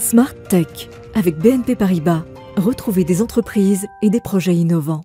Smart Tech avec BNP Paribas. Retrouvez des entreprises et des projets innovants.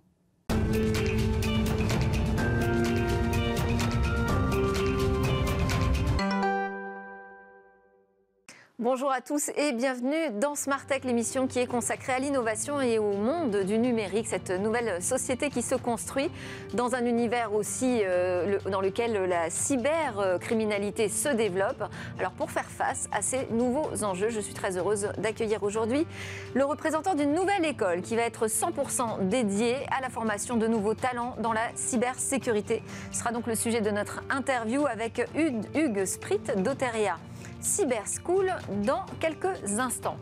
Bonjour à tous et bienvenue dans Smart Tech, l'émission qui est consacrée à l'innovation et au monde du numérique, cette nouvelle société qui se construit dans un univers aussi euh, dans lequel la cybercriminalité se développe. Alors pour faire face à ces nouveaux enjeux, je suis très heureuse d'accueillir aujourd'hui le représentant d'une nouvelle école qui va être 100% dédiée à la formation de nouveaux talents dans la cybersécurité. Ce sera donc le sujet de notre interview avec Hugues Sprit d'Oteria. Cyber School dans quelques instants.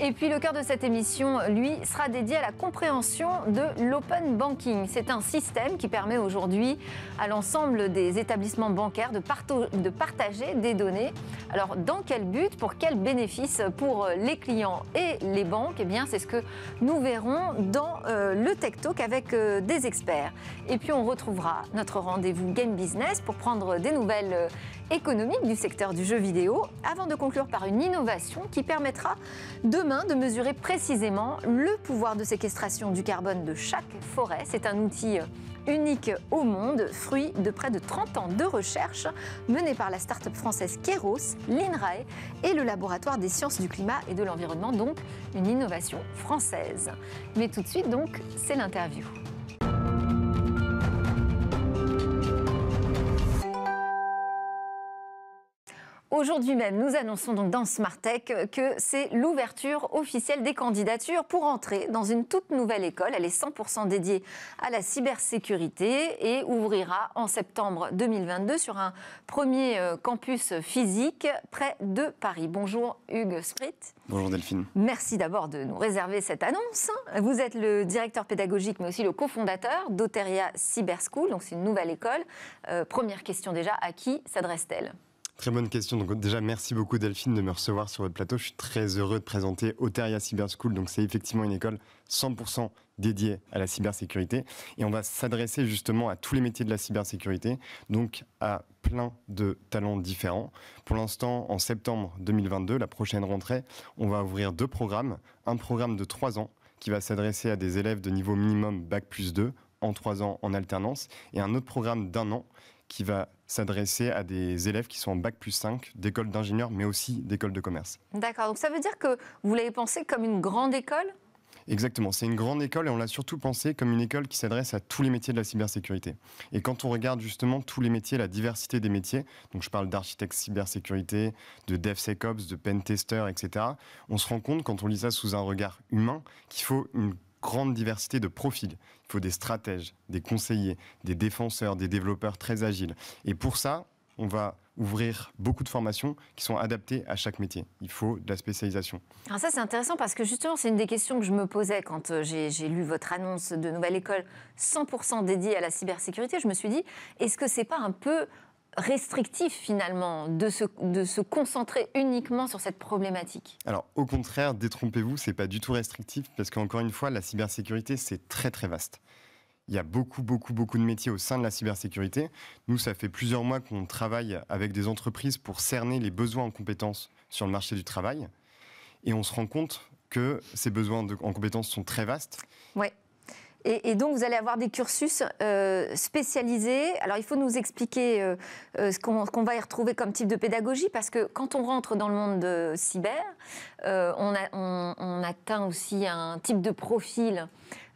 Et puis le cœur de cette émission, lui, sera dédié à la compréhension de l'open banking. C'est un système qui permet aujourd'hui à l'ensemble des établissements bancaires de, partager des données. Alors dans quel but, pour quel bénéfice pour les clients et les banques Eh bien c'est ce que nous verrons dans euh, le Tech Talk avec euh, des experts. Et puis on retrouvera notre rendez-vous Game Business pour prendre des nouvelles. Euh, économique du secteur du jeu vidéo, avant de conclure par une innovation qui permettra demain de mesurer précisément le pouvoir de séquestration du carbone de chaque forêt. C'est un outil unique au monde, fruit de près de 30 ans de recherche menée par la start-up française Keros, l'INRAE et le laboratoire des sciences du climat et de l'environnement, donc une innovation française. Mais tout de suite donc, c'est l'interview. Aujourd'hui même, nous annonçons donc dans Tech que c'est l'ouverture officielle des candidatures pour entrer dans une toute nouvelle école. Elle est 100% dédiée à la cybersécurité et ouvrira en septembre 2022 sur un premier euh, campus physique près de Paris. Bonjour Hugues Sprit. Bonjour Delphine. Merci d'abord de nous réserver cette annonce. Vous êtes le directeur pédagogique mais aussi le cofondateur d'Oteria Cyber School, donc c'est une nouvelle école. Euh, première question déjà, à qui s'adresse-t-elle Très bonne question. Donc déjà, merci beaucoup Delphine de me recevoir sur votre plateau. Je suis très heureux de présenter Oteria Cyber School. Donc c'est effectivement une école 100% dédiée à la cybersécurité. Et on va s'adresser justement à tous les métiers de la cybersécurité, donc à plein de talents différents. Pour l'instant, en septembre 2022, la prochaine rentrée, on va ouvrir deux programmes. Un programme de trois ans qui va s'adresser à des élèves de niveau minimum Bac plus 2 en trois ans en alternance et un autre programme d'un an qui va s'adresser à des élèves qui sont en bac plus 5, d'école d'ingénieurs, mais aussi d'école de commerce. D'accord, donc ça veut dire que vous l'avez pensé comme une grande école Exactement, c'est une grande école et on l'a surtout pensé comme une école qui s'adresse à tous les métiers de la cybersécurité. Et quand on regarde justement tous les métiers, la diversité des métiers, donc je parle d'architecte cybersécurité, de DevSecOps, de pentester, etc., on se rend compte quand on lit ça sous un regard humain qu'il faut une grande diversité de profils. Il faut des stratèges, des conseillers, des défenseurs, des développeurs très agiles. Et pour ça, on va ouvrir beaucoup de formations qui sont adaptées à chaque métier. Il faut de la spécialisation. Alors ça, c'est intéressant parce que justement, c'est une des questions que je me posais quand euh, j'ai lu votre annonce de nouvelle école 100% dédiée à la cybersécurité. Je me suis dit, est-ce que c'est pas un peu restrictif finalement de se, de se concentrer uniquement sur cette problématique Alors au contraire, détrompez-vous, c'est pas du tout restrictif parce qu'encore une fois, la cybersécurité c'est très très vaste. Il y a beaucoup, beaucoup, beaucoup de métiers au sein de la cybersécurité. Nous, ça fait plusieurs mois qu'on travaille avec des entreprises pour cerner les besoins en compétences sur le marché du travail. Et on se rend compte que ces besoins en compétences sont très vastes. Ouais. Et, donc, vous allez avoir des cursus euh, spécialisés. Alors, il faut nous expliquer euh, euh, ce qu'on va y retrouver comme type de pédagogie, parce que quand on rentre dans le monde de cyber, on, atteint aussi un type de profil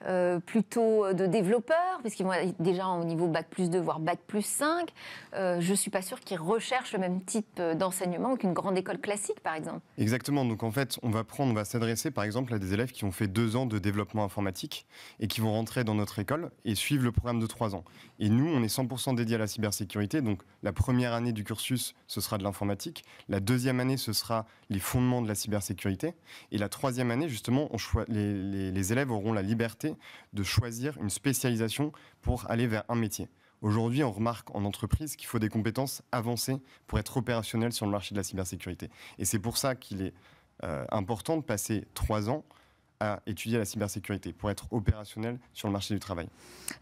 euh, plutôt euh, de développeurs, puisqu'ils vont déjà au niveau Bac plus 2, voire Bac plus 5. Euh, je ne suis pas sûre qu'ils recherchent le même type d'enseignement qu'une grande école classique, par exemple. Exactement. Donc en fait, on va prendre, on va s'adresser par exemple à des élèves qui ont fait deux ans de développement informatique et qui vont rentrer dans notre école et suivre le programme de trois ans. Et nous, on est 100% dédié à la cybersécurité. Donc la première année du cursus, ce sera de l'informatique. La deuxième année, ce sera les fondements de la cybersécurité. Et la troisième année, justement, on les élèves auront la liberté de choisir une spécialisation pour aller vers un métier. Aujourd'hui, on remarque en entreprise qu'il faut des compétences avancées pour être opérationnel sur le marché de la cybersécurité. Et c'est pour ça qu'il est euh, important de passer trois ans à étudier la cybersécurité pour être opérationnel sur le marché du travail.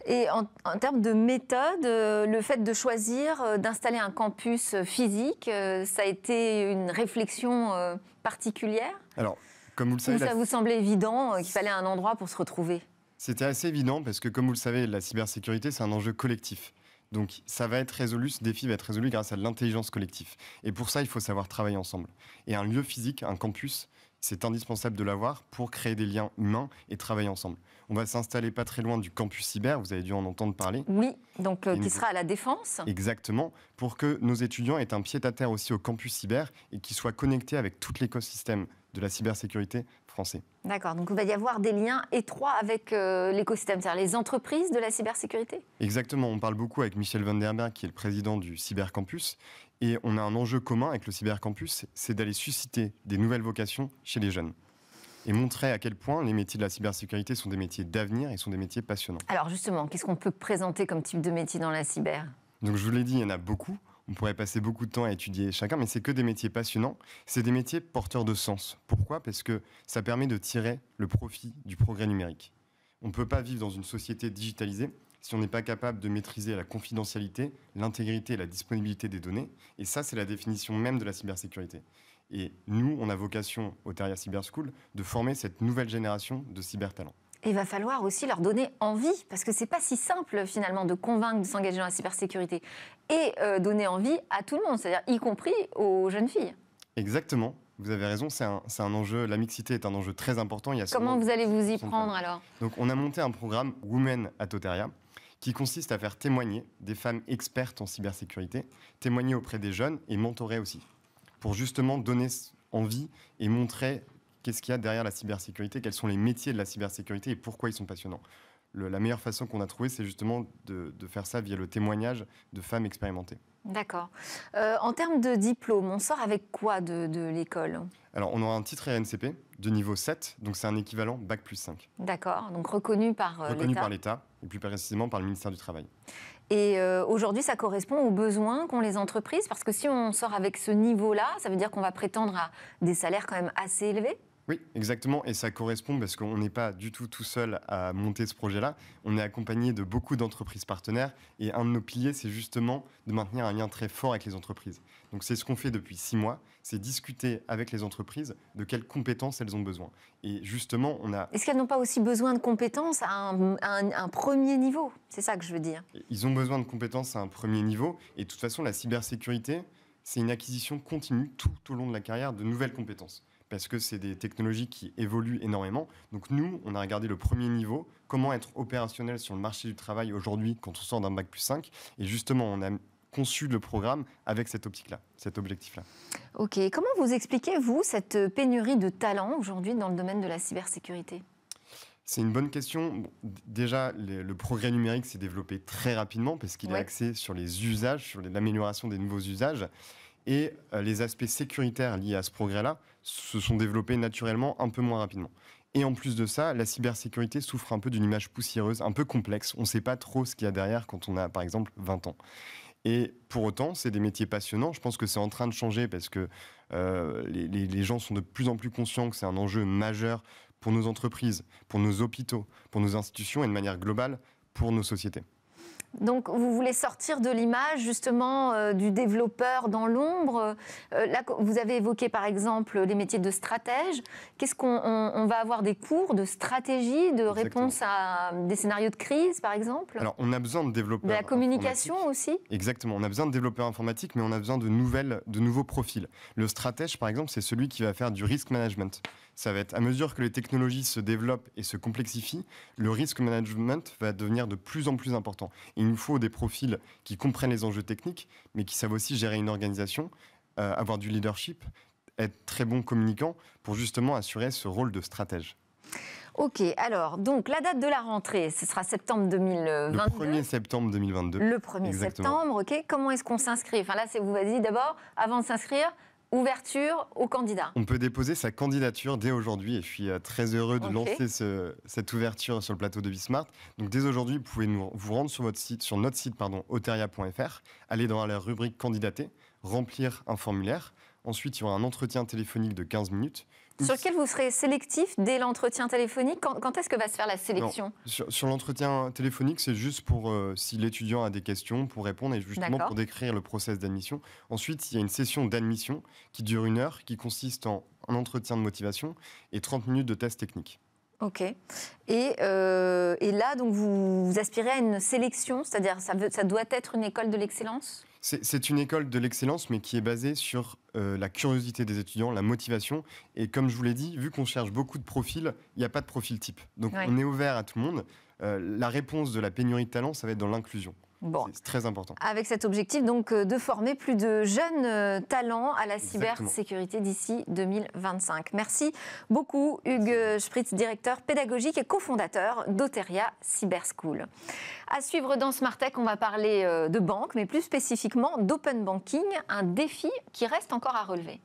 Et en, termes de méthode, euh, le fait de choisir euh, d'installer un campus physique, ça a été une réflexion particulière Alors, comme vous le savez, ça vous semblait évident qu'il fallait un endroit pour se retrouver c'était assez évident parce que, comme vous le savez, la cybersécurité, c'est un enjeu collectif. Donc ça va être résolu, ce défi va être résolu grâce à l'intelligence collective. Et pour ça, il faut savoir travailler ensemble. Et un lieu physique, un campus, c'est indispensable de l'avoir pour créer des liens humains et travailler ensemble. On va s'installer pas très loin du campus cyber, vous avez dû en entendre parler. Oui, donc euh, qui sera à la Défense. Exactement, pour que nos étudiants aient un pied à terre aussi au campus cyber et qu'ils soient connectés avec tout l'écosystème de la cybersécurité D'accord, donc il va y avoir des liens étroits avec euh, l'écosystème, c'est-à-dire les entreprises de la cybersécurité Exactement, on parle beaucoup avec Michel Van Vanderberg, qui est le président du Cybercampus, et on a un enjeu commun avec le Cybercampus, c'est d'aller susciter des nouvelles vocations chez les jeunes et montrer à quel point les métiers de la cybersécurité sont des métiers d'avenir et sont des métiers passionnants. Alors justement, qu'est-ce qu'on peut présenter comme type de métier dans la cyber donc je vous l'ai dit, il y en a beaucoup. On pourrait passer beaucoup de temps à étudier chacun, mais c'est que des métiers passionnants. C'est des métiers porteurs de sens. Pourquoi Parce que ça permet de tirer le profit du progrès numérique. On ne peut pas vivre dans une société digitalisée si on n'est pas capable de maîtriser la confidentialité, l'intégrité et la disponibilité des données. Et ça, c'est la définition même de la cybersécurité. Et nous, on a vocation au Terrier Cyber School de former cette nouvelle génération de cybertalents il va falloir aussi leur donner envie, parce que ce n'est pas si simple finalement de convaincre de s'engager dans la cybersécurité et euh, donner envie à tout le monde, c'est-à-dire y compris aux jeunes filles. Exactement. Vous avez raison, c'est un, enjeu, la mixité est un enjeu très important. y Comment vous allez vous y prendre alors Donc on a monté un programme Women at Oteria qui consiste à faire témoigner des femmes expertes en cybersécurité, témoigner auprès des jeunes et mentorer aussi, pour justement donner envie et montrer qu'est-ce qu'il y a derrière la cybersécurité, quels sont les métiers de la cybersécurité et pourquoi ils sont passionnants. la meilleure façon qu'on a trouvée, c'est justement de, faire ça via le témoignage de femmes expérimentées. D'accord. Euh, en termes de diplôme, on sort avec quoi de, l'école Alors, on aura un titre RNCP de niveau 7, donc c'est un équivalent Bac plus 5. D'accord, donc reconnu par euh, l'État. Reconnu par l'État, et plus précisément par le ministère du Travail. Et euh, aujourd'hui, ça correspond aux besoins qu'ont les entreprises, parce que si on sort avec ce niveau-là, ça veut dire qu'on va prétendre à des salaires quand même assez élevés oui, exactement. Et ça correspond parce qu'on n'est pas du tout tout seul à monter ce projet-là. On est accompagné de beaucoup d'entreprises partenaires. Et un de nos piliers, c'est justement de maintenir un lien très fort avec les entreprises. Donc c'est ce qu'on fait depuis six mois, c'est discuter avec les entreprises de quelles compétences elles ont besoin. Et justement, on a... Est-ce qu'elles n'ont pas aussi besoin de compétences à un, premier niveau C'est ça que je veux dire. Ils ont besoin de compétences à un premier niveau. Et de toute façon, la cybersécurité, c'est une acquisition continue tout au long de la carrière de nouvelles compétences parce que c'est des technologies qui évoluent énormément. Donc nous, on a regardé le premier niveau, comment être opérationnel sur le marché du travail aujourd'hui quand on sort d'un bac plus 5. Et justement, on a conçu le programme avec cette optique-là, cet objectif-là. Ok, comment vous expliquez, vous, cette pénurie de talents aujourd'hui dans le domaine de la cybersécurité c'est une bonne question. déjà, le progrès numérique s'est développé très rapidement parce qu'il est axé sur les usages, sur l'amélioration des nouveaux usages et euh, les aspects sécuritaires liés à ce progrès-là se sont développés naturellement un peu moins rapidement. Et en plus de ça, la cybersécurité souffre un peu d'une image poussiéreuse, un peu complexe. On ne sait pas trop ce qu'il y a derrière quand on a, par exemple, 20 ans. Et pour autant, c'est des métiers passionnants. Je pense que c'est en train de changer parce que euh, les gens sont de plus en plus conscients que c'est un enjeu majeur pour nos entreprises, pour nos hôpitaux, pour nos institutions et de manière globale pour nos sociétés. Donc vous voulez sortir de l'image justement euh, du développeur dans l'ombre. Euh, vous avez évoqué par exemple les métiers de stratège. Qu'est-ce qu'on va avoir des cours de stratégie, de réponse à des scénarios de crise par exemple Alors on a besoin de développeurs. De la communication aussi Exactement, on a besoin de développeurs informatiques, mais on a besoin de nouveaux profils. Le stratège par exemple, c'est celui qui va faire du risk management ça va être à mesure que les technologies se développent et se complexifient, le risk management va devenir de plus en plus important. il nous faut des profils qui comprennent les enjeux techniques, mais qui savent aussi gérer une organisation, euh, avoir du leadership, être très bon communicant pour justement assurer ce rôle de stratège. Ok, alors, donc la date de la rentrée, ce sera septembre 2022. Le 1er septembre 2022. Le 1er septembre, ok. Comment est-ce qu'on s'inscrit Enfin là, c'est vous vas-y d'abord, avant de s'inscrire, ouverture aux candidats. On peut déposer sa candidature dès aujourd'hui et je suis euh, très heureux de lancer cette ouverture sur le plateau de Bismart. Donc dès aujourd'hui, vous pouvez vous rendre sur, notre site pardon, aller dans la rubrique candidater, remplir un formulaire. Ensuite, il y aura un entretien téléphonique de 15 minutes sur lequel vous serez sélectif dès l'entretien téléphonique Quand, est-ce que va se faire la sélection Sur, l'entretien téléphonique, c'est juste pour euh, si l'étudiant a des questions, pour répondre et justement pour décrire le process d'admission. Ensuite, il y a une session d'admission qui dure une heure, qui consiste en un entretien de motivation et 30 minutes de test technique. Ok. Euh, et, là, donc, vous, aspirez à une sélection, c'est-à-dire ça, ça doit être une école de l'excellence c'est une école de l'excellence, mais qui est basée sur euh, la curiosité des étudiants, la motivation. Et comme je vous l'ai dit, vu qu'on cherche beaucoup de profils, il n'y a pas de profil type. Donc on est ouvert à tout le monde. Euh, la réponse de la pénurie de talents, ça va être dans l'inclusion. C'est très important. Avec cet objectif donc euh, de former plus de jeunes euh, talents à la cybersécurité d'ici 2025. Merci beaucoup Hugues Spritz, directeur pédagogique et cofondateur d'Oteria Cyber School. À suivre dans Smartech, on va parler euh, de banque, mais plus spécifiquement d'open banking, un défi qui reste encore à relever.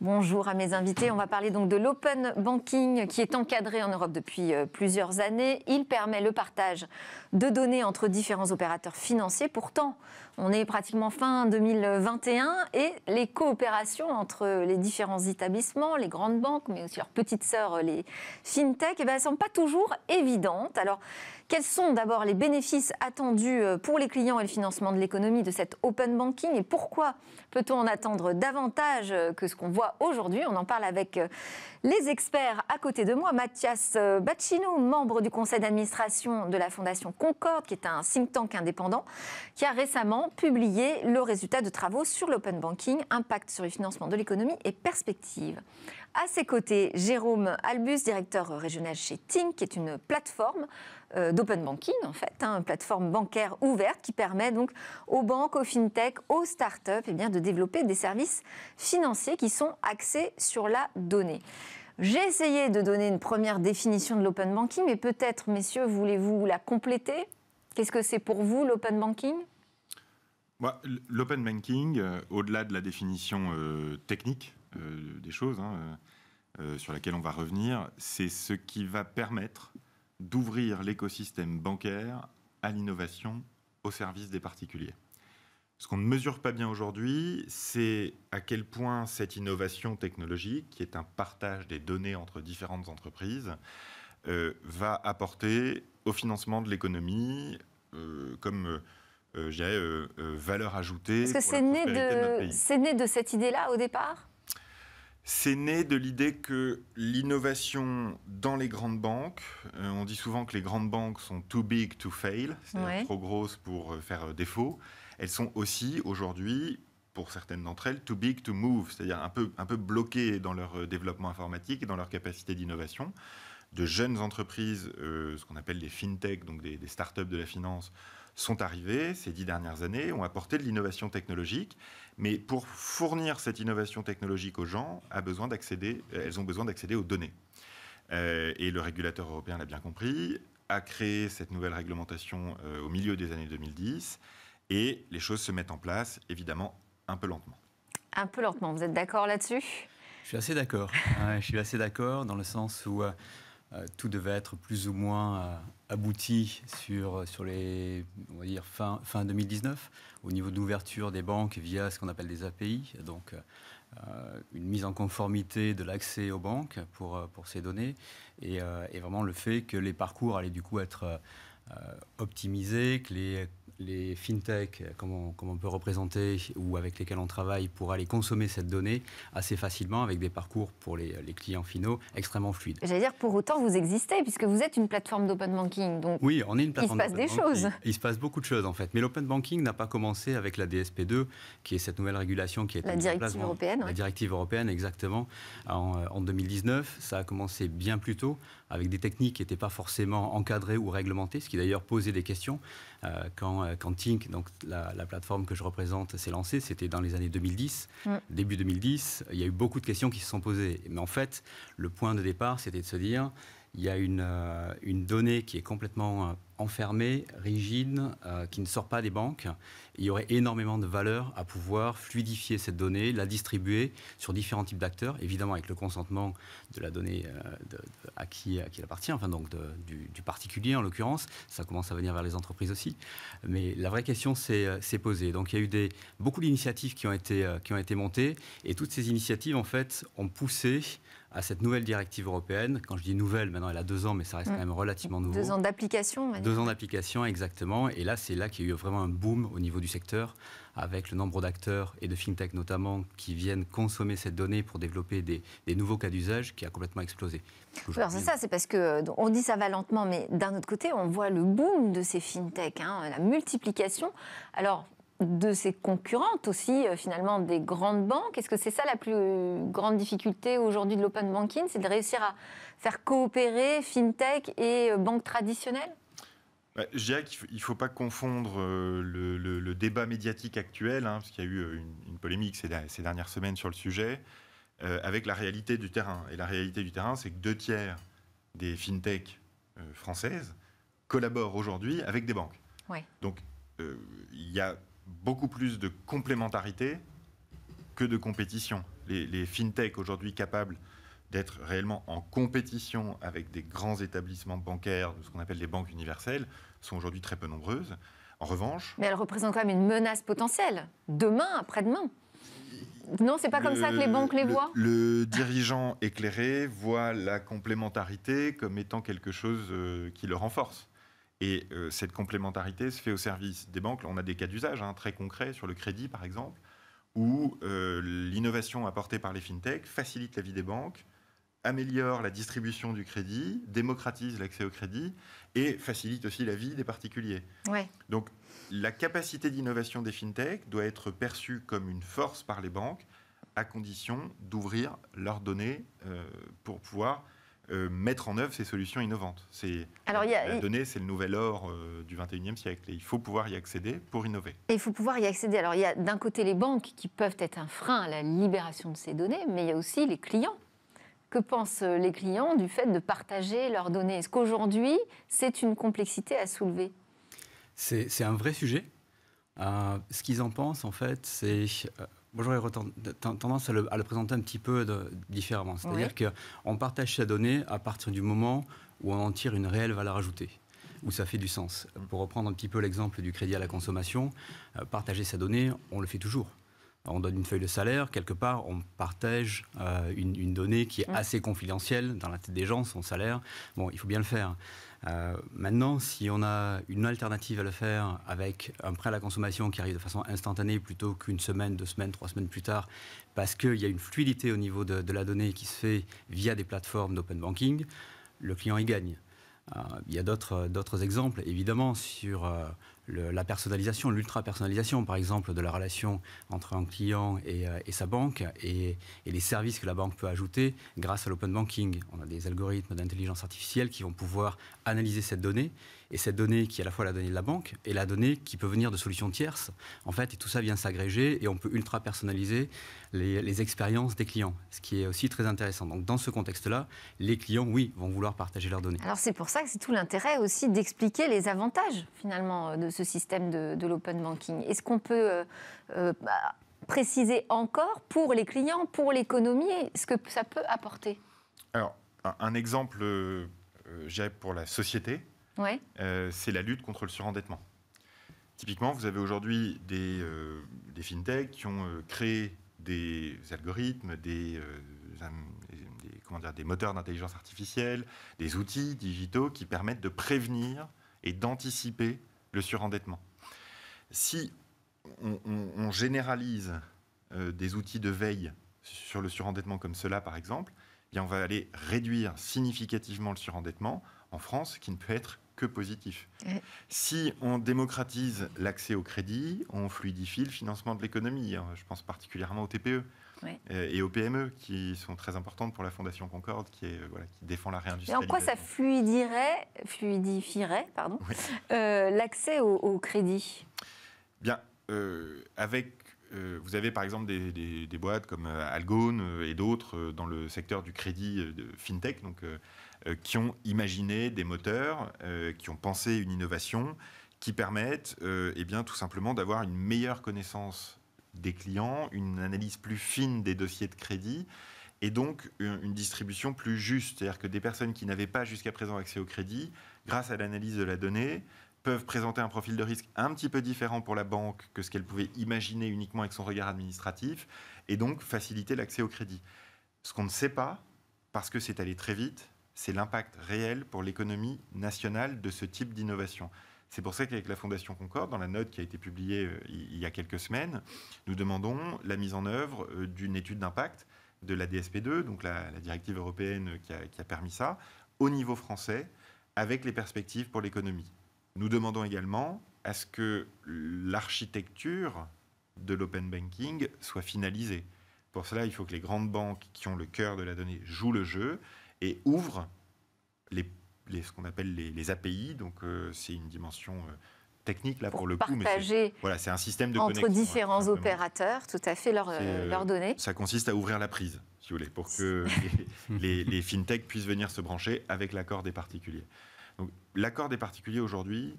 Bonjour à mes invités. On va parler donc de l'open banking qui est encadré en Europe depuis euh, plusieurs années. Il permet le partage de données entre différents opérateurs financiers. Pourtant, on est pratiquement fin 2021 et les coopérations entre les différents établissements, les grandes banques, mais aussi leurs petites sœurs, euh, les fintech, eh ben, elles ne sont pas toujours évidentes. Alors, quels sont d'abord les bénéfices attendus euh, pour les clients et le financement de l'économie de cet open banking et pourquoi peut-on en attendre davantage euh, que ce qu'on voit aujourd'hui On en parle avec euh, les experts à côté de moi. Mathias Baccino, membre du conseil d'administration de la Fondation Concorde, qui est un think tank indépendant, qui a récemment publié le résultat de travaux sur l'open banking, impact sur le financement de l'économie et perspectives. À ses côtés, Jérôme Albus, directeur régional chez Think, qui est une plateforme euh, d'open banking, en fait, hein, une plateforme bancaire ouverte qui permet donc aux banques, aux fintechs, aux startups et eh bien, de développer des services financiers qui sont axés sur la donnée. J'ai essayé de donner une première définition de l'open banking, mais peut-être, messieurs, voulez-vous la compléter Qu'est-ce que c'est pour vous l'open banking L'open banking, euh, au-delà de la définition euh, technique des choses, hein, sur laquelle on va revenir, c'est ce qui va permettre d'ouvrir l'écosystème bancaire à l'innovation au service des particuliers. Ce qu'on ne mesure pas bien aujourd'hui, c'est à quel point cette innovation technologique, qui est un partage des données entre différentes entreprises, euh, va apporter au financement de l'économie euh, comme euh, euh, valeur ajoutée. Est-ce que c'est né, né, de cette idée-là au départ c'est né de l'idée que l'innovation dans les grandes banques, euh, on dit souvent que les grandes banques sont too big to fail, c'est-à-dire trop grosses pour euh, faire euh, défaut, elles sont aussi aujourd'hui, pour certaines d'entre elles, too big to move, c'est-à-dire un peu, un peu bloquées dans leur développement informatique et dans leur capacité d'innovation. De jeunes entreprises, ce qu'on appelle les « fintech, donc des, des startups de la finance, sont arrivées ces dix dernières années, ont apporté de l'innovation technologique mais pour fournir cette innovation technologique aux gens, a besoin euh, elles ont besoin d'accéder aux données. Euh, et le régulateur européen l'a bien compris, a créé cette nouvelle réglementation euh, au milieu des années 2010, et les choses se mettent en place, évidemment, un peu lentement. Un peu lentement, vous êtes d'accord là-dessus Je suis assez d'accord. je suis assez d'accord dans le sens où... Euh, tout devait être plus ou moins euh, abouti sur, euh, sur les, dire, fin, fin 2019, au niveau d'ouverture des banques via ce qu'on appelle des API, donc une mise en conformité de l'accès aux banques pour, pour ces données, et, vraiment le fait que les parcours allaient du coup être optimisés, que les les fintech, euh, comme on peut représenter ou avec lesquels on travaille pour aller consommer cette donnée assez facilement avec des parcours pour les, euh, les clients finaux extrêmement fluides. J'allais dire, pour autant, vous existez puisque vous êtes une plateforme d'open banking. Donc oui, on est une plateforme. Il se passe des choses. Il, se passe beaucoup de choses en fait. Mais l'open banking n'a pas commencé avec la DSP2, qui est cette nouvelle régulation qui est la directive européenne. La directive européenne, exactement, en 2019. Euh, Ça a commencé bien plus tôt avec des techniques qui n'étaient pas forcément encadrées ou réglementées, ce qui d'ailleurs posait des questions. Euh, quand, euh, quand, Tink, donc la, plateforme que je représente, s'est lancée, c'était dans les années 2010, mm. début 2010, il y a eu beaucoup de questions qui se sont posées. Mais en fait, le point de départ, c'était de se dire, il y a une, euh, une donnée qui est complètement enfermé, rigide, euh, qui ne sort pas des banques. Il y aurait énormément de valeur à pouvoir fluidifier cette donnée, la distribuer sur différents types d'acteurs, évidemment avec le consentement de la donnée euh, à, qui, à elle appartient, enfin donc du, particulier en l'occurrence. Ça commence à venir vers les entreprises aussi. Mais la vraie question s'est euh, posée. Donc il y a eu beaucoup d'initiatives qui, ont été, qui ont été montées et toutes ces initiatives en fait ont poussé à cette nouvelle directive européenne. Quand je dis nouvelle, maintenant elle a deux ans, mais ça reste mm. quand même relativement nouveau. Deux ans d'application. Deux ans d'application, exactement. Et là, c'est là qu'il y a eu vraiment un boom au niveau du secteur, avec le nombre d'acteurs et de fintech notamment qui viennent consommer cette donnée pour développer des, nouveaux cas d'usage qui a complètement explosé. Alors c'est ça, c'est parce que euh, on dit ça va lentement, mais d'un autre côté, on voit le boom de ces fintech, hein, la multiplication. Alors de ses concurrentes aussi, euh, finalement, des grandes banques. Est-ce que c'est ça la plus euh, grande difficulté aujourd'hui de l'open banking C'est de réussir à faire coopérer fintech et euh, banques traditionnelles bah, je dirais qu'il ne faut pas confondre le, débat médiatique actuel, hein, parce qu'il y a eu une, polémique ces, dernières semaines sur le sujet, avec la réalité du terrain. Et la réalité du terrain, c'est que deux tiers des FinTech françaises collaborent aujourd'hui avec des banques. Donc, il y a beaucoup plus de complémentarité que de compétition. Les, fintechs aujourd'hui capables d'être réellement en compétition avec des grands établissements bancaires, de ce qu'on appelle les banques universelles, sont aujourd'hui très peu nombreuses. En revanche... Mais elles représentent quand même une menace potentielle, demain, après-demain. Non, c'est pas comme ça que les banques les voient. Le dirigeant éclairé voit la complémentarité comme étant quelque chose euh, qui le renforce. Et euh, cette complémentarité se fait au service des banques. On a des cas d'usage hein, très concrets sur le crédit, par exemple, où euh, l'innovation apportée par les fintechs facilite la vie des banques, améliore la distribution du crédit, démocratise l'accès au crédit et facilite aussi la vie des particuliers. Donc la capacité d'innovation des fintechs doit être perçue comme une force par les banques à condition d'ouvrir leurs données euh, pour pouvoir euh, mettre en œuvre ces solutions innovantes. C'est Alors, la, donnée, c'est le nouvel or euh, du 21e siècle il faut pouvoir y accéder pour innover. Et il faut pouvoir y accéder. Alors il y a d'un côté les banques qui peuvent être un frein à la libération de ces données, mais il y a aussi les clients. Que pensent euh, les clients du fait de partager leurs données Est-ce qu'aujourd'hui, c'est une complexité à soulever c'est, un vrai sujet. ce qu'ils en pensent, en fait, c'est moi, j'aurais tendance à le, présenter un petit peu différemment. C'est-à-dire que qu'on partage sa donnée à partir du moment où on en tire une réelle valeur ajoutée, où ça fait du sens. Mm. Pour reprendre un petit peu l'exemple du crédit à la consommation, euh, partager sa donnée, on le fait toujours. On donne une feuille de salaire, quelque part, on partage euh, une, donnée qui est assez confidentielle dans la tête des gens, son salaire. Bon, il faut bien le faire. Euh, maintenant, si on a une alternative à le faire avec un prêt à la consommation qui arrive de façon instantanée plutôt qu'une semaine, deux semaines, trois semaines plus tard, parce qu'il y a une fluidité au niveau de, de la donnée qui se fait via des plateformes d'open banking, le client y gagne. Euh, il y a d'autres exemples, évidemment, sur euh, la personnalisation, l'ultra-personnalisation, par exemple, de la relation entre un client euh, et, sa banque et, et, les services que la banque peut ajouter grâce à l'open banking. On a des algorithmes d'intelligence artificielle qui vont pouvoir analyser cette donnée et cette donnée qui est à la fois la donnée de la banque et la donnée qui peut venir de solutions tierces, en fait, et tout ça vient s'agréger et on peut ultra personnaliser les, expériences des clients, ce qui est aussi très intéressant. Donc dans ce contexte-là, les clients, oui, vont vouloir partager leurs données. Alors c'est pour ça que c'est tout l'intérêt aussi d'expliquer les avantages finalement euh, de ce système de, l'open banking. Est-ce qu'on peut euh, euh, bah, préciser encore pour les clients, pour l'économie, ce que ça peut apporter Alors un, exemple, j'ai pour la société euh, c'est la lutte contre le surendettement. Typiquement, vous avez aujourd'hui des, euh, fintechs qui ont euh, créé des algorithmes, des, des, des moteurs d'intelligence artificielle, des outils digitaux qui permettent de prévenir et d'anticiper le surendettement. Si on, généralise des outils de veille sur le surendettement comme cela, par exemple, eh bien on va aller réduire significativement le surendettement en France, qui ne peut être que positif. Si on démocratise l'accès au crédit, on fluidifie le financement de l'économie. Hein. Je pense particulièrement aux TPE euh, et aux PME qui sont très importantes pour la Fondation Concorde qui, est, voilà, qui défend la réindustrialisation. en quoi ça fluidirait, fluidifierait pardon, euh, l'accès au, crédit Bien, euh, avec vous avez par exemple des, boîtes comme Algon et d'autres dans le secteur du crédit de fintech, donc euh, qui ont imaginé des moteurs, euh, qui ont pensé une innovation qui permettent euh, eh bien, tout simplement d'avoir une meilleure connaissance des clients, une analyse plus fine des dossiers de crédit et donc une distribution plus juste. C'est-à-dire que des personnes qui n'avaient pas jusqu'à présent accès au crédit, grâce à l'analyse de la donnée, peuvent présenter un profil de risque un petit peu différent pour la banque que ce qu'elle pouvait imaginer uniquement avec son regard administratif, et donc faciliter l'accès au crédit. Ce qu'on ne sait pas, parce que c'est allé très vite, c'est l'impact réel pour l'économie nationale de ce type d'innovation. C'est pour ça qu'avec la Fondation Concorde, dans la note qui a été publiée euh, il y a quelques semaines, nous demandons la mise en œuvre euh, d'une étude d'impact de la DSP2, donc la, directive européenne qui a, qui a, permis ça, au niveau français, avec les perspectives pour l'économie. Nous demandons également à ce que l'architecture de l'open banking soit finalisée. Pour cela, il faut que les grandes banques qui ont le cœur de la donnée jouent le jeu et ouvre les, ce qu'on appelle les, API. Donc, euh, c'est une dimension euh, technique là pour, le coup. Mais voilà, c'est un système de entre hein, différents opérateurs, tout à fait euh, leurs leur données. Ça consiste à ouvrir la prise, si vous voulez, pour que les, les puissent venir se brancher avec l'accord des particuliers. Donc, l'accord des particuliers aujourd'hui,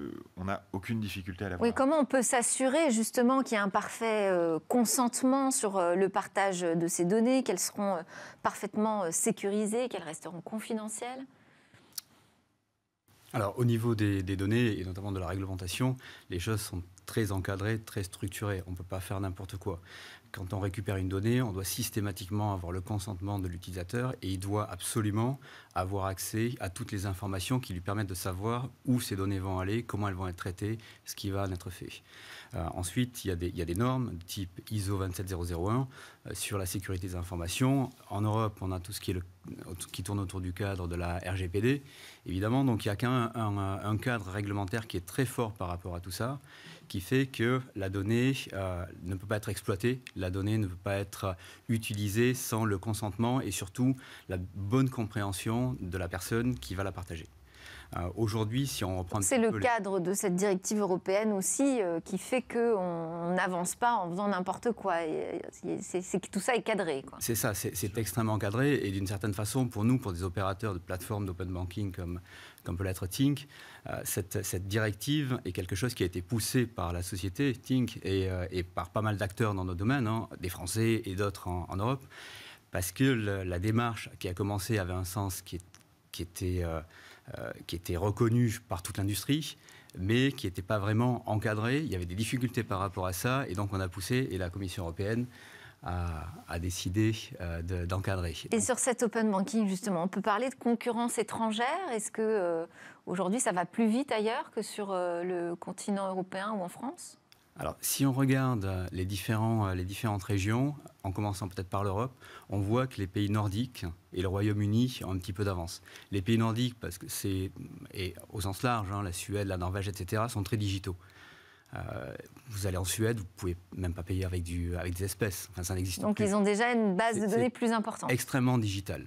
euh, on n'a aucune difficulté à l'avoir. Oui, comment on peut s'assurer justement qu'il y a un parfait euh, consentement sur euh, le partage de ces données, qu'elles seront parfaitement sécurisées, qu'elles resteront confidentielles alors, au niveau des, des, données et notamment de la réglementation, les choses sont très encadrées, très structurées. On ne peut pas faire n'importe quoi quand on récupère une donnée, on doit systématiquement avoir le consentement de l'utilisateur et il doit absolument avoir accès à toutes les informations qui lui permettent de savoir où ces données vont aller, comment elles vont être traitées, ce qui va en être fait. Euh, ensuite, il y, a des, normes type ISO 27001 euh, sur la sécurité des informations. En Europe, on a tout ce qui, tourne autour du cadre de la RGPD, évidemment. Donc, il n'y a qu'un un, cadre réglementaire qui est très fort par rapport à tout ça, qui fait que la donnée euh, ne peut pas être exploitée, la donnée ne peut pas être utilisée sans le consentement et surtout la bonne compréhension de la personne qui va la partager. Euh, aujourd'hui, si on reprend... C'est le cadre de cette directive européenne aussi euh, qui fait qu'on n'avance pas en faisant n'importe quoi. Euh, c'est tout ça est cadré. C'est ça, c'est extrêmement cadré et d'une certaine façon, pour nous, pour des opérateurs de plateformes d'open banking comme, comme peut l'être Think, cette, directive est quelque chose qui a été poussé par la société Think et, par pas mal d'acteurs dans nos domaines, hein, des Français et d'autres en, Europe, parce que la démarche qui a commencé avait un sens qui, qui était... Euh, qui était reconnu par toute l'industrie, mais qui n'était pas vraiment encadré. Il y avait des difficultés par rapport à ça, et donc on a poussé, et la Commission européenne a, décidé euh, d'encadrer. et sur cet open banking, justement, on peut parler de concurrence étrangère Est-ce que euh, aujourd'hui ça va plus vite ailleurs que sur le continent européen ou en France alors, si on regarde euh, euh, les, différentes régions, en commençant peut-être par l'Europe, on voit que les pays nordiques et le Royaume-Uni ont un petit peu d'avance. Les pays nordiques, parce que c'est, et au sens large, hein, la Suède, la Norvège, etc., sont très digitaux. Euh, vous allez en Suède, vous pouvez même pas payer avec, du, avec des espèces. Enfin, ça n'existe Donc, ils ont déjà une base de données plus importante. Extrêmement digitale.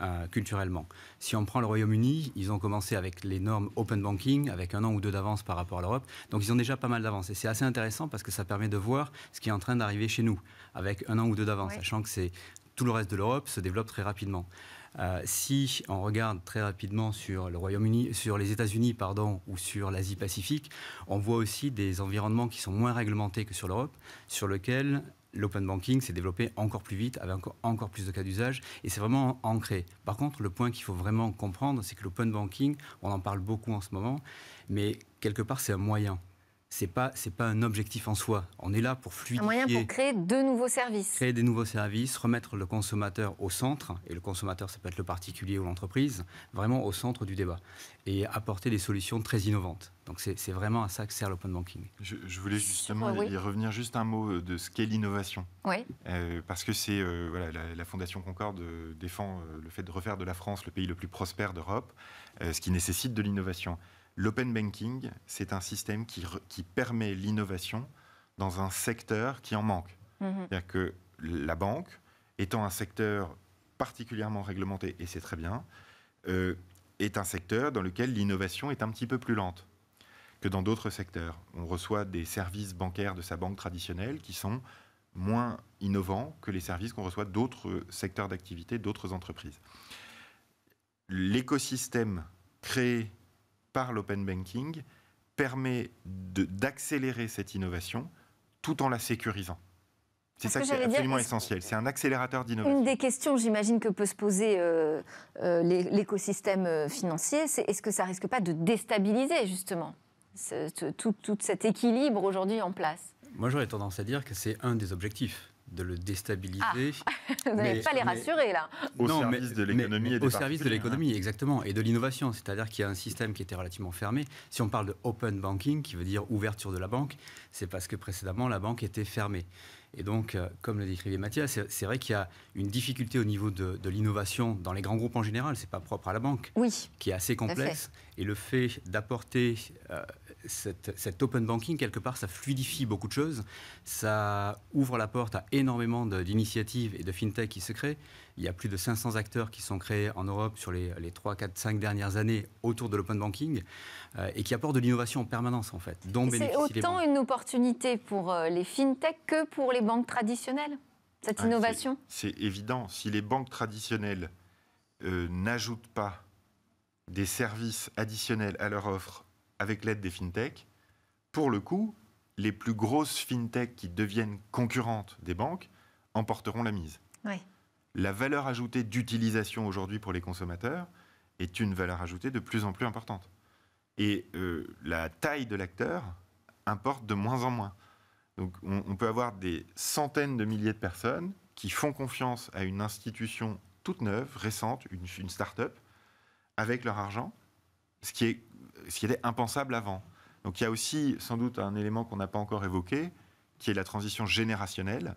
Euh, culturellement. Si on prend le Royaume-Uni, ils ont commencé avec les normes open banking, avec un an ou deux d'avance par rapport à l'Europe. Donc ils ont déjà pas mal d'avance. Et c'est assez intéressant parce que ça permet de voir ce qui est en train d'arriver chez nous, avec un an ou deux d'avance, sachant que c'est tout le reste de l'Europe se développe très rapidement. Euh, si on regarde très rapidement sur le Royaume-Uni, sur les États-Unis, pardon, ou sur l'Asie-Pacifique, on voit aussi des environnements qui sont moins réglementés que sur l'Europe, sur lesquels l'open banking s'est développé encore plus vite, avec encore, plus de cas d'usage, et c'est vraiment ancré. Par contre, le point qu'il faut vraiment comprendre, c'est que l'open banking, on en parle beaucoup en ce moment, mais quelque part, c'est un moyen c'est pas pas un objectif en soi. On est là pour fluidifier. Un moyen pour créer de nouveaux services. Créer des nouveaux services, remettre le consommateur au centre et le consommateur ça peut être le particulier ou l'entreprise, vraiment au centre du débat et apporter des solutions très innovantes. Donc c'est vraiment à ça que sert l'open banking. Je, voulais justement y, revenir juste un mot euh, de ce qu'est l'innovation. Oui. Euh, parce que c'est euh, la, Fondation Concorde défend le fait de refaire de la France le pays le plus prospère d'Europe, ce qui nécessite de l'innovation. L'open banking, c'est un système qui, qui permet l'innovation dans un secteur qui en manque. Mhm. C'est-à-dire que la banque, étant un secteur particulièrement réglementé, et c'est très bien, euh, est un secteur dans lequel l'innovation est un petit peu plus lente que dans d'autres secteurs. On reçoit des services bancaires de sa banque traditionnelle qui sont moins innovants que les services qu'on reçoit d'autres secteurs d'activité, d'autres entreprises. L'écosystème créé par l'open banking permet d'accélérer cette innovation tout en la sécurisant. C'est ça qui est absolument essentiel. C'est un accélérateur d'innovation. Une des questions, j'imagine, que peut se poser euh, euh, l'écosystème euh, financier, c'est est-ce que ça risque pas de déstabiliser justement tout cet équilibre aujourd'hui en place Moi, j'aurais tendance à dire que c'est un des objectifs de le déstabiliser. Ah. Vous n'allez pas les rassurer, là. Au service de l'économie et des Au service de hein. l'économie, exactement, et de l'innovation. C'est-à-dire qu'il y a un système qui était relativement fermé. Si on parle de open banking, qui veut dire ouverture de la banque, c'est parce que précédemment, la banque était fermée. Et donc, euh, comme le décrivait Mathias, c'est vrai qu'il y a une difficulté au niveau de, l'innovation dans les grands groupes en général, c'est pas propre à la banque, oui, qui est assez complexe. Et le fait d'apporter euh, cet open banking, quelque part, ça fluidifie beaucoup de choses. Ça ouvre la porte à énormément d'initiatives et de fintech qui se créent. Il y a plus de 500 acteurs qui sont créés en Europe sur les, les 3, 4, 5 dernières années autour de l'open banking euh, et qui apportent de l'innovation en permanence, en fait. C'est autant une opportunité pour euh, les fintech que pour les banques traditionnelles, cette ah, innovation C'est évident. Si les banques traditionnelles euh, n'ajoutent pas des services additionnels à leur offre avec l'aide des fintechs, pour le coup, les plus grosses fintechs qui deviennent concurrentes des banques emporteront la mise. La valeur ajoutée d'utilisation aujourd'hui pour les consommateurs est une valeur ajoutée de plus en plus importante. Et euh, la taille de l'acteur importe de moins en moins. Donc on, peut avoir des centaines de milliers de personnes qui font confiance à une institution toute neuve, récente, une, une start-up, avec leur argent, ce qui est ce qui était impensable avant. Donc il y a aussi sans doute un élément qu'on n'a pas encore évoqué, qui est la transition générationnelle,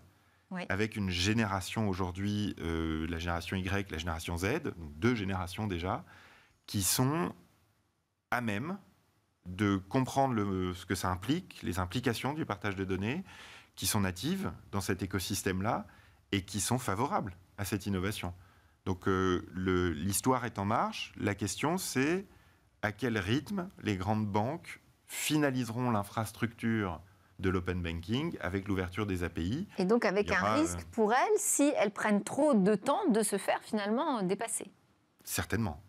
avec une génération aujourd'hui, euh, la génération Y, la génération Z, donc deux générations déjà, qui sont à même de comprendre le, ce que ça implique, les implications du partage de données, qui sont natives dans cet écosystème-là et qui sont favorables à cette innovation. Donc euh, l'histoire est en marche, la question c'est à quel rythme les grandes banques finaliseront l'infrastructure de l'open banking avec l'ouverture des API. Et donc avec un risque euh, pour elles si elles prennent trop de temps de se faire finalement dépasser. Certainement.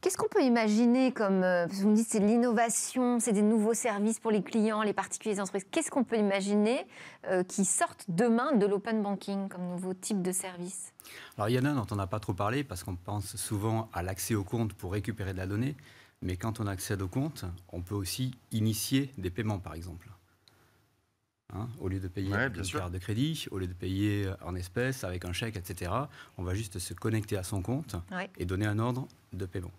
Qu'est-ce qu'on peut imaginer comme. Euh, parce vous me dites c'est de l'innovation, c'est des nouveaux services pour les clients, les particuliers, les entreprises. Qu'est-ce qu'on peut imaginer euh, qui sortent demain de l'open banking comme nouveau type de service Alors il y en a un dont on n'a pas trop parlé parce qu'on pense souvent à l'accès au compte pour récupérer de la donnée. Mais quand on accède au compte, on peut aussi initier des paiements par exemple. Hein, au lieu de payer une de crédit, au lieu de payer euh, en espèces, avec un chèque, etc., on va juste se connecter à son compte et donner un ordre de paiement.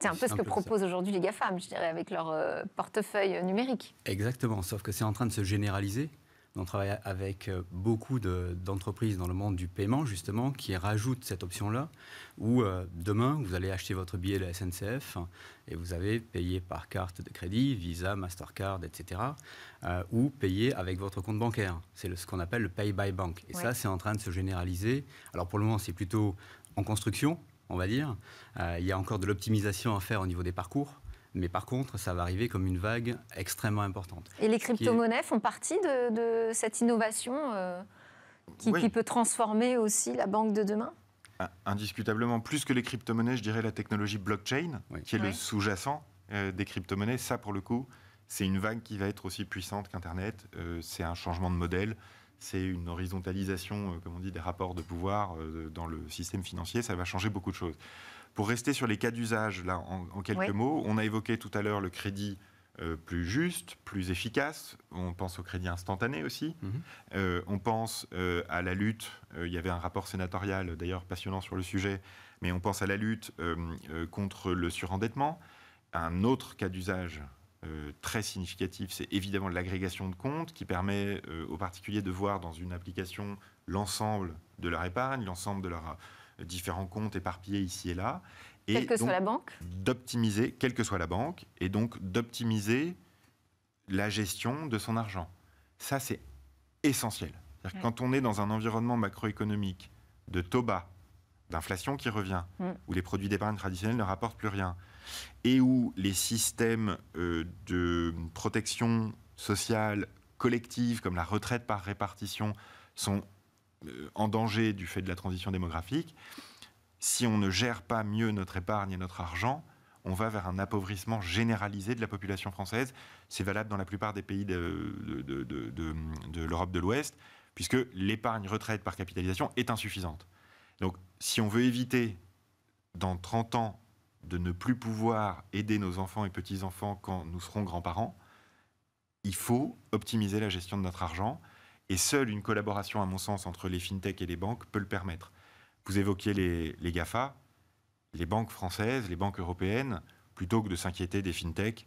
C'est un peu ce que proposent aujourd'hui les GAFAM, je dirais, avec leur euh, portefeuille numérique. Exactement, sauf que c'est en train de se généraliser on travaille avec euh, beaucoup d'entreprises dans le monde du paiement, justement, qui rajoutent cette option-là, où euh, demain, vous allez acheter votre billet de SNCF et vous avez payé par carte de crédit, Visa, Mastercard, etc., euh, ou payé avec votre compte bancaire. C'est ce qu'on appelle le Pay by Bank. Et ça, c'est en train de se généraliser. Alors pour le moment, c'est plutôt en construction, on va dire. il y a encore de l'optimisation à faire au niveau des parcours mais par contre, ça va arriver comme une vague extrêmement importante. Et les crypto-monnaies font partie de, cette innovation euh, qui, peut transformer aussi la banque de demain ah, Indiscutablement, plus que les crypto-monnaies, je dirais la technologie blockchain, qui est le sous-jacent euh, des crypto-monnaies. Ça, pour le coup, c'est une vague qui va être aussi puissante qu'Internet. Euh, c'est un changement de modèle c'est une horizontalisation, comme on dit, des rapports de pouvoir dans le système financier, ça va changer beaucoup de choses. Pour rester sur les cas d'usage, là, en, quelques mots, on a évoqué tout à l'heure le crédit euh, plus juste, plus efficace. On pense au crédit instantané aussi. Mhm. Euh, on pense euh, à la lutte. il y avait un rapport sénatorial, d'ailleurs passionnant sur le sujet, mais on pense à la lutte contre le surendettement. Un autre cas d'usage très significatif, c'est évidemment l'agrégation de comptes qui permet aux particuliers de voir dans une application l'ensemble de leur épargne, l'ensemble de leur différents comptes éparpillés ici et là. Et quelle la banque D'optimiser, quelle que soit la banque, et donc d'optimiser la gestion de son argent. Ça, c'est essentiel. Quand on est dans un environnement macroéconomique de taux bas, d'inflation qui revient, mm. où les produits d'épargne traditionnels ne rapportent plus rien, et où les systèmes euh, de protection sociale collective, comme la retraite par répartition, sont euh, en danger du fait de la transition démographique, si on ne gère pas mieux notre épargne et notre argent, on va vers un appauvrissement généralisé de la population française. C'est valable dans la plupart des pays de l'Europe de l'Ouest, puisque l'épargne retraite par capitalisation est insuffisante. Donc si on veut éviter dans 30 ans de ne plus pouvoir aider nos enfants et petits-enfants quand nous serons grands-parents, il faut optimiser la gestion de notre argent. Et seule une collaboration, à mon sens, entre les fintech et les banques peut le permettre. Vous évoquiez les, les GAFA, les banques françaises, les banques européennes, plutôt que de s'inquiéter des fintechs,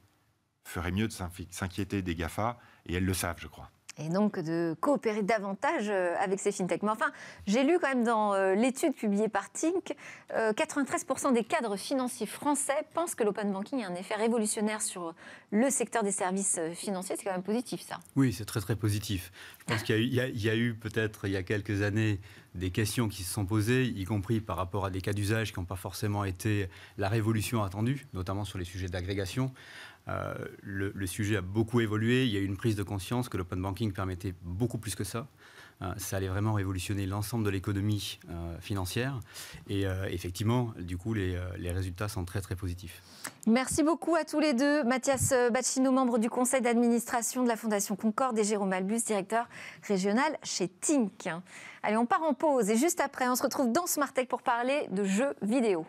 feraient mieux de s'inquiéter des GAFA, et elles le savent, je crois et donc de coopérer davantage euh, avec ces fintechs. Mais enfin, j'ai lu quand même dans euh, l'étude publiée par Tink, 93% euh, des cadres financiers français pensent que l'open banking a un effet révolutionnaire sur le secteur des services financiers. C'est quand même positif ça. Oui, c'est très très positif. Je pense qu'il y, a eu peut-être il y a quelques années des questions qui se sont posées, y compris par rapport à des cas d'usage qui n'ont pas forcément été la révolution attendue, notamment sur les sujets d'agrégation. Euh, le, sujet a beaucoup évolué. Il y a eu une prise de conscience que l'open banking permettait beaucoup plus que ça. Euh, ça allait vraiment révolutionner l'ensemble de l'économie euh, financière. Et effectivement, du coup, les, résultats sont très très positifs. Merci beaucoup à tous les deux. Mathias Bacchino, membre du conseil d'administration de la Fondation Concorde, et Jérôme Albus, directeur régional chez Tink. Allez, on part en pause et juste après, on se retrouve dans Smart pour parler de jeux vidéo.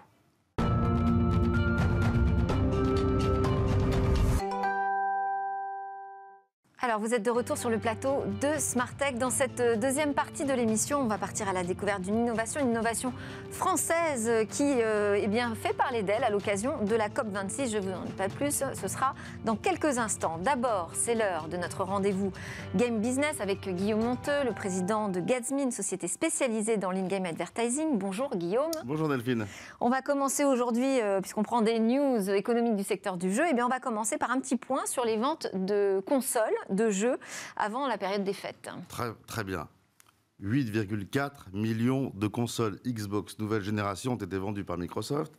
Alors, vous êtes de retour sur le plateau de Smartech. Dans cette euh, deuxième partie de l'émission, on va partir à la découverte d'une innovation, une innovation française euh, qui est euh, eh bien, fait parler d'elle à l'occasion de la COP26. Je ne vous en dis pas plus, ce sera dans quelques instants. D'abord, c'est l'heure de notre rendez-vous Game Business avec Guillaume Monteux, le président de une société spécialisée dans l'in-game advertising. Bonjour Guillaume. Bonjour Delphine. On va commencer aujourd'hui, puisqu'on prend des news économiques du secteur du jeu, eh bien, on va commencer par un petit point sur les ventes de consoles de jeux avant la période des fêtes. Très, bien. 8,4 millions de consoles Xbox nouvelle génération ont été vendues par Microsoft.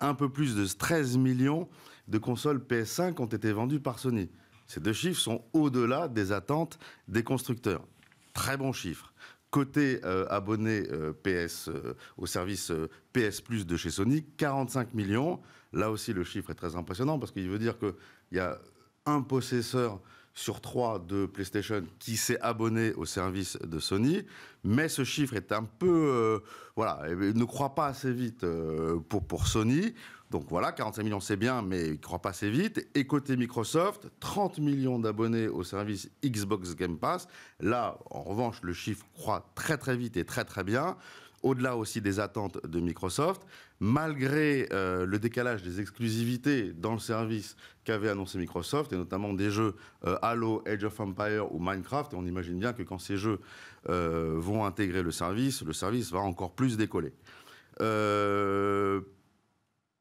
Un peu plus de 13 millions de consoles PS5 ont été vendues par Sony. Ces deux chiffres sont au-delà des attentes des constructeurs. Très bon chiffre. Côté euh, abonnés euh, PS euh, au service PS Plus de chez Sony, 45 millions. Là aussi, le chiffre est très impressionnant parce qu'il veut dire qu'il y a un possesseur sur 3 de PlayStation qui s'est abonné au service de Sony, mais ce chiffre est un peu... Euh, voilà, il ne croit pas assez vite euh, pour, pour Sony. Donc voilà, 45 millions, c'est bien, mais il ne croit pas assez vite. Et côté Microsoft, 30 millions d'abonnés au service Xbox Game Pass. Là, en revanche, le chiffre croît très très vite et très très bien. Au-delà aussi des attentes de Microsoft, malgré euh, le décalage des exclusivités dans le service qu'avait annoncé Microsoft, et notamment des jeux euh, Halo, Age of Empire ou Minecraft, on imagine bien que quand ces jeux euh, vont intégrer le service, le service va encore plus décoller.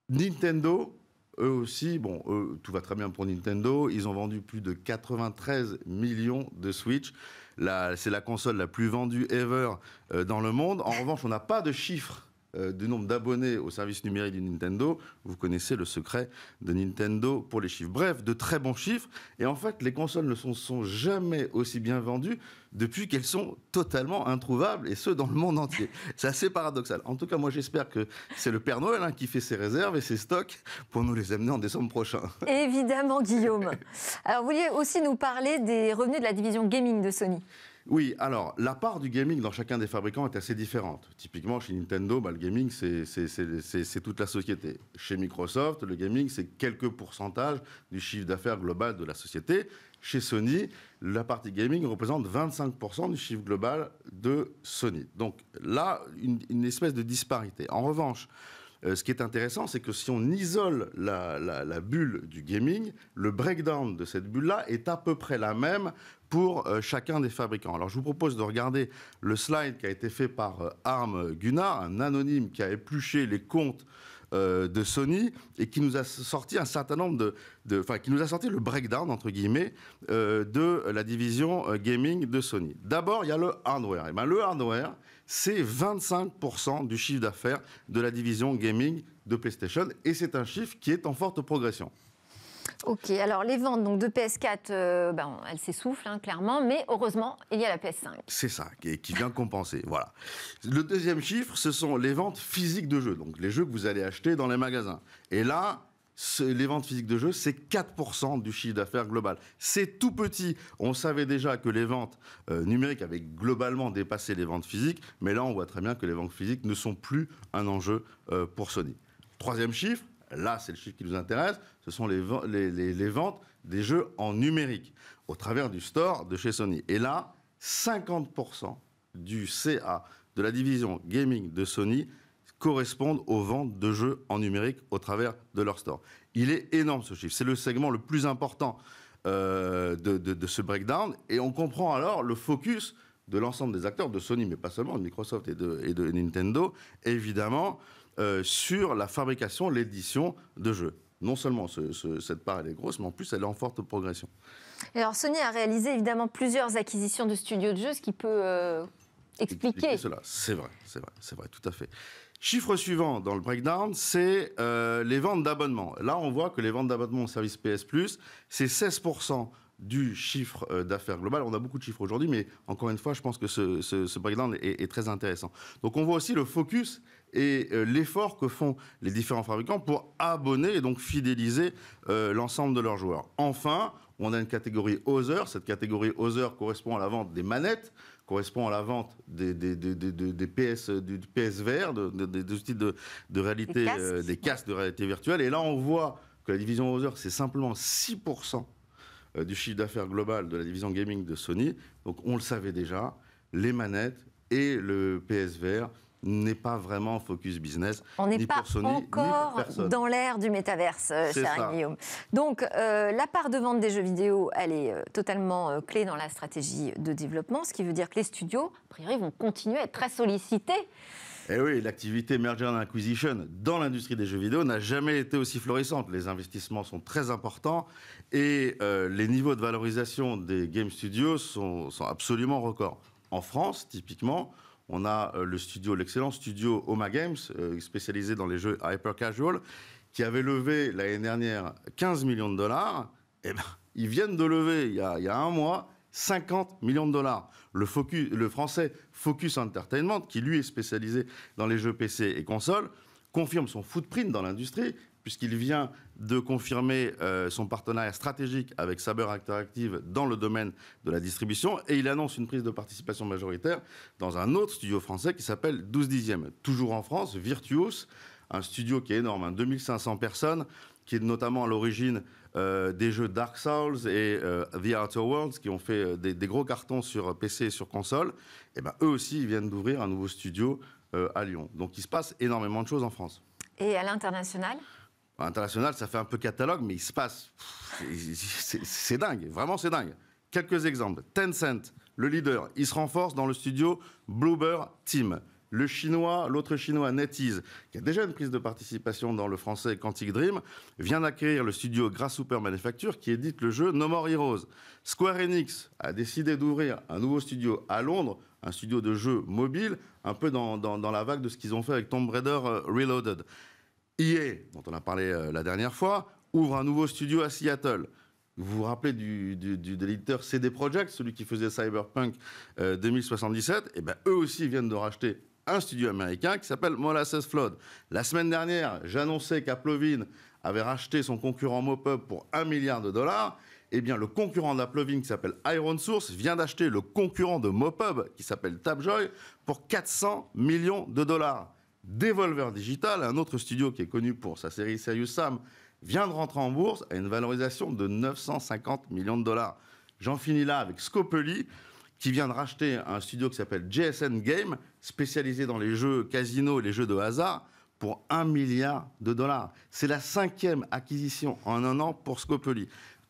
Nintendo, eux aussi, bon, tout va très bien pour Nintendo. Ils ont vendu plus de 93 millions de Switch. C'est la console la plus vendue ever euh, dans le monde. En revanche, on n'a pas de chiffres euh, du nombre d'abonnés au service numérique du Nintendo, vous connaissez le secret de Nintendo pour les chiffres. Bref, de très bons chiffres. Et en fait, les consoles ne sont, jamais aussi bien vendues depuis qu'elles sont totalement introuvables, et ce, dans le monde entier. C'est assez paradoxal. En tout cas, moi, j'espère que c'est le Père Noël hein, qui fait ses réserves et ses stocks pour nous les amener en décembre prochain. Évidemment, Guillaume. Alors, vous vouliez aussi nous parler des revenus de la division gaming de Sony. Oui, alors la part du gaming dans chacun des fabricants est assez différente. Typiquement, chez Nintendo, bah, le gaming, c'est toute la société. Chez Microsoft, le gaming, c'est quelques pourcentages du chiffre d'affaires global de la société. Chez Sony, la partie gaming représente 25% du chiffre global de Sony. Donc là, une espèce de disparité. En revanche, euh, ce qui est intéressant, c'est que si on isole la, bulle du gaming, le breakdown de cette bulle-là est à peu près la même pour euh, chacun des fabricants. Alors je vous propose de regarder le slide qui a été fait par euh, Arm Gunnar, un anonyme qui a épluché les comptes euh, de Sony et qui nous a sorti un certain nombre qui nous a sorti le breakdown entre guillemets euh, de la division euh, gaming de Sony. D'abord, il y a le hardware. Et eh ben, le hardware, c'est 25% du chiffre d'affaires de la division gaming de PlayStation et c'est un chiffre qui est en forte progression. Ok, alors les ventes donc, de PS4, euh, ben, elles s'essoufflent hein, clairement, mais heureusement, il y a la PS5. C'est ça, qui, vient compenser. voilà. Le deuxième chiffre, ce sont les ventes physiques de jeux, donc les jeux que vous allez acheter dans les magasins. Et là, les ventes physiques de jeux, c'est 4% du chiffre d'affaires global. C'est tout petit. On savait déjà que les ventes euh, numériques avaient globalement dépassé les ventes physiques, mais là, on voit très bien que les ventes physiques ne sont plus un enjeu euh, pour Sony. Troisième chiffre, là c'est le chiffre qui nous intéresse, ce sont les, ventes des jeux en numérique au travers du store de chez Sony. Et là, 50% du CA de la division gaming de Sony correspondent aux ventes de jeux en numérique au travers de leur store. Il est énorme ce chiffre, c'est le segment le plus important euh, de, ce breakdown et on comprend alors le focus de l'ensemble des acteurs, de Sony, mais pas seulement, de Microsoft et de, et de Nintendo, évidemment, euh, sur la fabrication, l'édition de jeux. Non seulement cette part elle est grosse, mais en plus elle est en forte progression. Et alors Sony a réalisé évidemment plusieurs acquisitions de studios de jeux, ce qui peut euh, expliquer. cela. C'est vrai, c'est vrai, c'est vrai, tout à fait. Chiffre suivant dans le breakdown, c'est euh, les ventes d'abonnements. Là, on voit que les ventes d'abonnements au service PS Plus, c'est 16 du chiffre d'affaires global. On a beaucoup de chiffres aujourd'hui, mais encore une fois, je pense que ce, breakdown est, est, très intéressant. Donc on voit aussi le focus et euh, l'effort que font les différents fabricants pour abonner et donc fidéliser euh, l'ensemble de leurs joueurs. Enfin, on a une catégorie Other. Cette catégorie Other correspond à la vente des manettes, correspond à la vente des, des, des PS, du PSVR, des outils de, réalité, euh, des casques de réalité virtuelle. Et là, on voit que la division Other, c'est simplement 6% du chiffre d'affaires global de la division gaming de Sony. Donc on le savait déjà, les manettes et le PS vert n'est pas vraiment focus business. On n'est pas encore dans l'ère du métaverse, euh, cher Guillaume. Donc, euh, la part de vente des jeux vidéo, elle est euh, totalement clé dans la stratégie de développement, ce qui veut dire que les studios, a priori, vont continuer à être très sollicités. Eh oui, l'activité merger and acquisition dans l'industrie des jeux vidéo n'a jamais été aussi florissante. Les investissements sont très importants et les niveaux de valorisation des game studios sont absolument records. En France, typiquement, on a euh, le studio, l'excellent studio Oma Games, euh, spécialisé dans les jeux hyper casual, qui avait levé l'année dernière 15 millions de dollars. Eh ben, ils viennent de lever, il y a, un mois, 50 millions de dollars. Le, le, français Focus Entertainment, qui lui est spécialisé dans les jeux PC et consoles, confirme son footprint dans l'industrie puisqu'il vient de confirmer euh, son partenariat stratégique avec Saber Interactive dans le domaine de la distribution et il annonce une prise de participation majoritaire dans un autre studio français qui s'appelle 12 dixièmes, toujours en France, Virtuos, un studio qui est énorme, 2500 hein, personnes, qui est notamment à l'origine euh, des jeux Dark Souls et euh, The Outer Worlds, qui ont fait des, gros cartons sur PC et sur console, et eh ben, eux aussi ils viennent d'ouvrir un nouveau studio à Lyon. Donc il se passe énormément de choses en France. Et à l'international international, ça fait un peu catalogue, mais il se passe. C'est dingue, vraiment c'est dingue. Quelques exemples. Tencent, le leader, il se renforce dans le studio Bloober Team. Le chinois, l'autre chinois, NetEase, qui a déjà une prise de participation dans le français Quantic Dream, vient d'acquérir le studio Grasshopper Manufacture qui édite le jeu No More Heroes. Square Enix a décidé d'ouvrir un nouveau studio à Londres, un studio de jeux mobile, un peu dans, dans la vague de ce qu'ils ont fait avec Tomb Raider euh, Reloaded. EA, dont on a parlé euh, la dernière fois, ouvre un nouveau studio à Seattle. Vous vous rappelez du, déliteur CD Projekt, celui qui faisait Cyberpunk 2077 Et bien, eux aussi viennent de racheter un studio américain qui s'appelle Molasses Flood. La semaine dernière, j'annonçais qu'Aplovin avait racheté son concurrent Mopub pour 1 milliard de dollars. Eh bien, le concurrent d'Aplovin qui s'appelle Iron Source vient d'acheter le concurrent de Mopub qui s'appelle Tapjoy pour 400 millions de dollars. Devolver Digital, un autre studio qui est connu pour sa série Serious Sam, vient de rentrer en bourse à une valorisation de 950 millions de dollars. J'en finis là avec Scopely, qui vient de racheter un studio qui s'appelle JSN Game, spécialisé dans les jeux casino et les jeux de hasard, pour 1 milliard de dollars. C'est la cinquième acquisition en un an pour Scopely.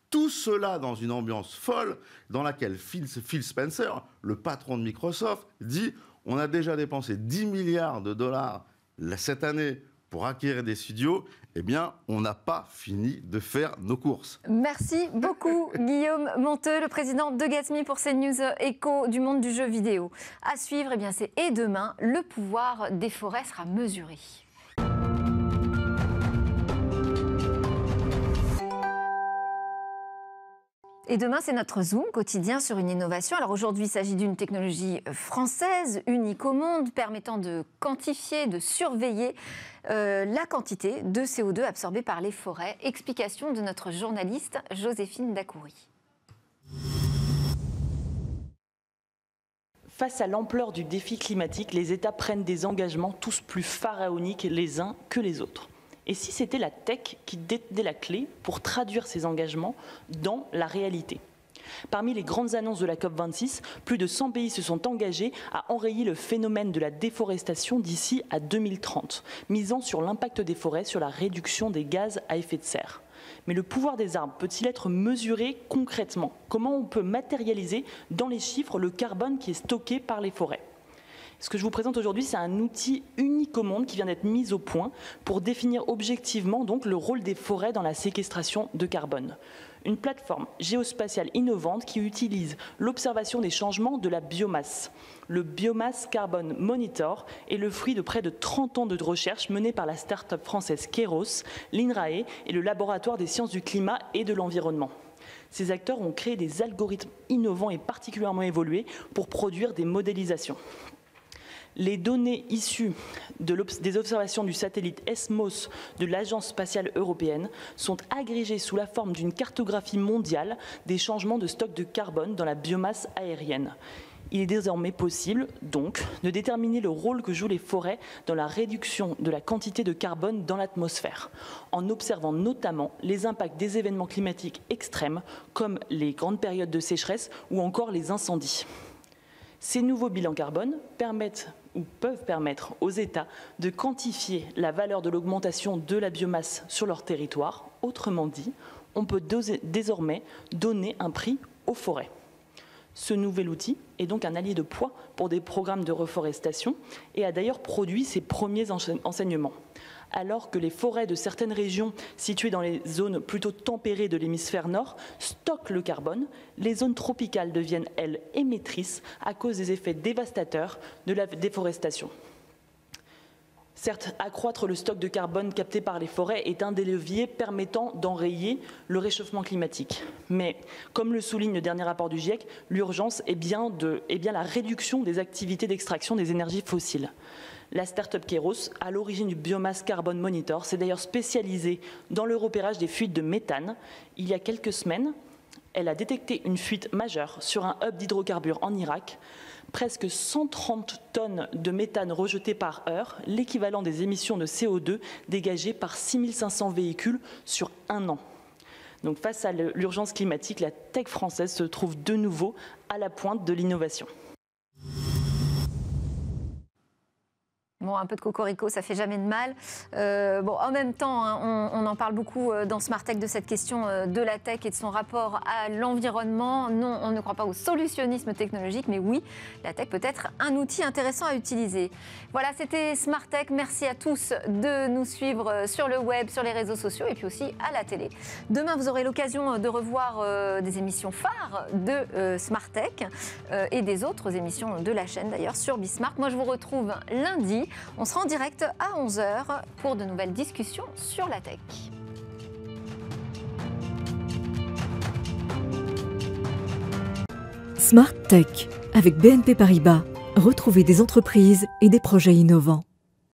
Tout cela dans une ambiance folle dans laquelle Phil Spencer, le patron de Microsoft, dit on a déjà dépensé 10 milliards de dollars cette année pour acquérir des studios, eh bien, on n'a pas fini de faire nos courses. Merci beaucoup, Guillaume Monteux, le président de Gatsby pour ces news échos du monde du jeu vidéo. À suivre, eh bien, c'est et demain, le pouvoir des forêts sera mesuré. Et demain, c'est notre Zoom quotidien sur une innovation. Alors aujourd'hui, il s'agit d'une technologie euh, française, unique au monde, permettant de quantifier, de surveiller euh, la quantité de CO2 absorbée par les forêts. Explication de notre journaliste Joséphine Dacoury. Face à l'ampleur du défi climatique, les États prennent des engagements tous plus pharaoniques les uns que les autres. Et si c'était la tech qui détenait la clé pour traduire ces engagements dans la réalité Parmi les grandes annonces de la COP26, plus de 100 pays se sont engagés à enrayer le phénomène de la déforestation d'ici à 2030, misant sur l'impact des forêts sur la réduction des gaz à effet de serre. Mais le pouvoir des arbres peut-il être mesuré concrètement Comment on peut matérialiser dans les chiffres le carbone qui est stocké par les forêts ce que je vous présente aujourd'hui, c'est un outil unique au monde qui vient d'être mis au point pour définir objectivement donc le rôle des forêts dans la séquestration de carbone. Une plateforme géospatiale innovante qui utilise l'observation des changements de la biomasse. Le Biomass Carbon Monitor est le fruit de près de 30 ans de recherche menée par la start-up française Keros, l'INRAE et le laboratoire des sciences du climat et de l'environnement. Ces acteurs ont créé des algorithmes innovants et particulièrement évolués pour produire des modélisations les données issues des observations du satellite ESMOS de l'Agence spatiale européenne sont agrégées sous la forme d'une cartographie mondiale des changements de stock de carbone dans la biomasse aérienne. Il est désormais possible, donc, de déterminer le rôle que jouent les forêts dans la réduction de la quantité de carbone dans l'atmosphère, en observant notamment les impacts des événements climatiques extrêmes, comme les grandes périodes de sécheresse ou encore les incendies. Ces nouveaux bilans carbone permettent ou peuvent permettre aux États de quantifier la valeur de l'augmentation de la biomasse sur leur territoire. Autrement dit, on peut désormais donner un prix aux forêts. Ce nouvel outil est donc un allié de poids pour des programmes de reforestation et a d'ailleurs produit ses premiers enseignements alors que les forêts de certaines régions situées dans les zones plutôt tempérées de l'hémisphère nord stockent le carbone, les zones tropicales deviennent, elles, émettrices à cause des effets dévastateurs de la déforestation. Certes, accroître le stock de carbone capté par les forêts est un des leviers permettant d'enrayer le réchauffement climatique. Mais, comme le souligne le dernier rapport du GIEC, l'urgence est, bien, la réduction des activités d'extraction des énergies fossiles. La start-up Keros, à l'origine du Biomass Carbon Monitor, s'est d'ailleurs spécialisée dans le repérage des fuites de méthane. Il y a quelques semaines, elle a détecté une fuite majeure sur un hub d'hydrocarbures en Irak, presque 130 tonnes de méthane rejetées par heure, l'équivalent des émissions de CO2 dégagées par 6500 véhicules sur un an. Donc face à l'urgence climatique, la tech française se trouve de nouveau à la pointe de l'innovation. un peu de cocorico, ça fait jamais de mal. Euh, bon, en même temps, hein, on, en parle beaucoup euh, dans Smart Tech de cette question euh, de la tech et de son rapport à l'environnement. Non, on ne croit pas au solutionnisme technologique, mais oui, la tech peut être un outil intéressant à utiliser. Voilà, c'était Smart Tech. Merci à tous de nous suivre sur le web, sur les réseaux sociaux et puis aussi à la télé. Demain, vous aurez l'occasion de revoir des émissions phares de Smart Tech et des autres émissions de la chaîne d'ailleurs sur Bismarck. Moi, je vous retrouve lundi. On se en direct à 11h pour de nouvelles discussions sur la tech. Smart Tech avec BNP Paribas. Retrouvez des entreprises et des projets innovants.